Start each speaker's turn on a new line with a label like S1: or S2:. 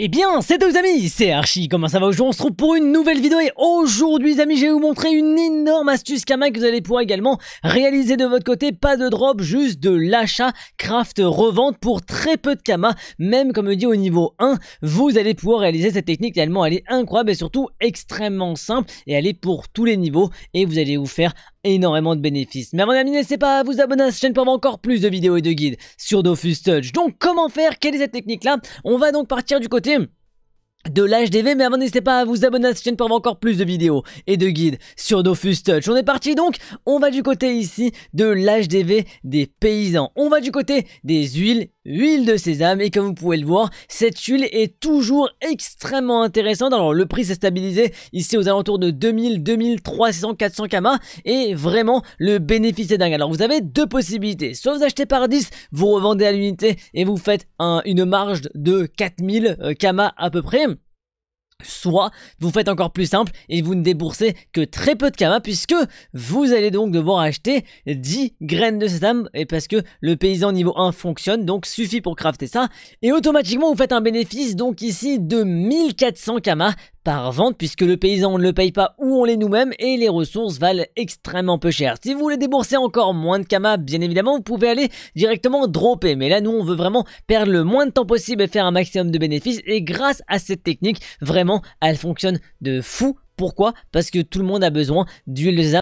S1: Eh bien, c'est tout amis, c'est Archie, comment ça va Aujourd'hui on se retrouve pour une nouvelle vidéo et aujourd'hui les amis, je vais vous montrer une énorme astuce Kama que vous allez pouvoir également réaliser de votre côté, pas de drop, juste de l'achat, craft, revente pour très peu de Kama, même comme dit au niveau 1, vous allez pouvoir réaliser cette technique tellement elle est incroyable et surtout extrêmement simple et elle est pour tous les niveaux et vous allez vous faire énormément de bénéfices. Mais avant ami n'hésitez pas à vous abonner à cette chaîne pour avoir encore plus de vidéos et de guides sur Dofus Touch. Donc comment faire Quelle est cette technique là On va donc partir du côté de l'HDV, mais avant n'hésitez pas à vous abonner à cette chaîne pour avoir encore plus de vidéos et de guides sur Dofus Touch. On est parti donc, on va du côté ici de l'HDV des paysans. On va du côté des huiles, huile de sésame, et comme vous pouvez le voir, cette huile est toujours extrêmement intéressante. Alors le prix s'est stabilisé ici aux alentours de 2000, 2300, 400 kama, et vraiment le bénéfice est dingue. Alors vous avez deux possibilités, soit vous achetez par 10, vous revendez à l'unité et vous faites une marge de 4000 euh, kama à peu près, Soit vous faites encore plus simple et vous ne déboursez que très peu de kamas puisque vous allez donc devoir acheter 10 graines de sésame et parce que le paysan niveau 1 fonctionne donc suffit pour crafter ça et automatiquement vous faites un bénéfice donc ici de 1400 kamas par vente puisque le paysan on ne le paye pas ou on l'est nous-mêmes et les ressources valent extrêmement peu cher. Si vous voulez débourser encore moins de kama, bien évidemment, vous pouvez aller directement dropper. Mais là, nous, on veut vraiment perdre le moins de temps possible et faire un maximum de bénéfices. Et grâce à cette technique, vraiment, elle fonctionne de fou. Pourquoi Parce que tout le monde a besoin d'huile de